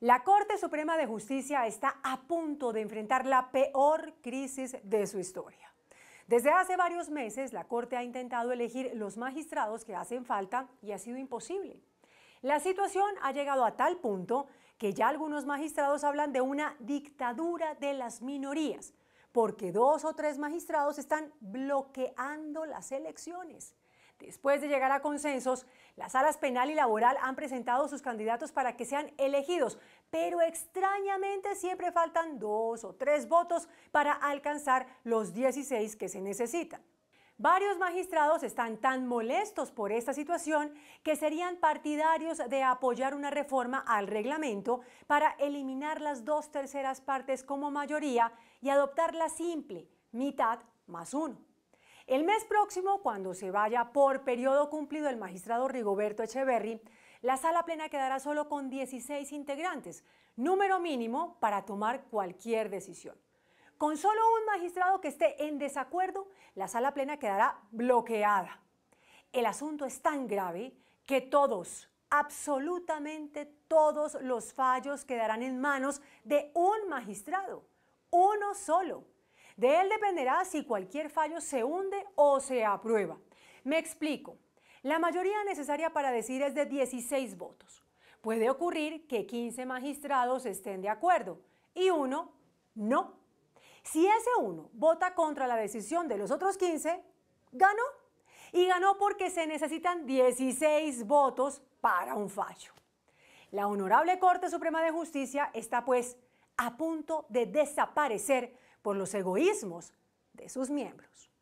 La Corte Suprema de Justicia está a punto de enfrentar la peor crisis de su historia. Desde hace varios meses, la Corte ha intentado elegir los magistrados que hacen falta y ha sido imposible. La situación ha llegado a tal punto que ya algunos magistrados hablan de una dictadura de las minorías, porque dos o tres magistrados están bloqueando las elecciones. Después de llegar a consensos, las salas penal y laboral han presentado sus candidatos para que sean elegidos, pero extrañamente siempre faltan dos o tres votos para alcanzar los 16 que se necesitan. Varios magistrados están tan molestos por esta situación que serían partidarios de apoyar una reforma al reglamento para eliminar las dos terceras partes como mayoría y adoptar la simple mitad más uno. El mes próximo, cuando se vaya por periodo cumplido el magistrado Rigoberto Echeverry, la sala plena quedará solo con 16 integrantes, número mínimo para tomar cualquier decisión. Con solo un magistrado que esté en desacuerdo, la sala plena quedará bloqueada. El asunto es tan grave que todos, absolutamente todos los fallos quedarán en manos de un magistrado, uno solo. De él dependerá si cualquier fallo se hunde o se aprueba. Me explico. La mayoría necesaria para decir es de 16 votos. Puede ocurrir que 15 magistrados estén de acuerdo y uno no. Si ese uno vota contra la decisión de los otros 15, ganó. Y ganó porque se necesitan 16 votos para un fallo. La Honorable Corte Suprema de Justicia está pues a punto de desaparecer por los egoísmos de sus miembros.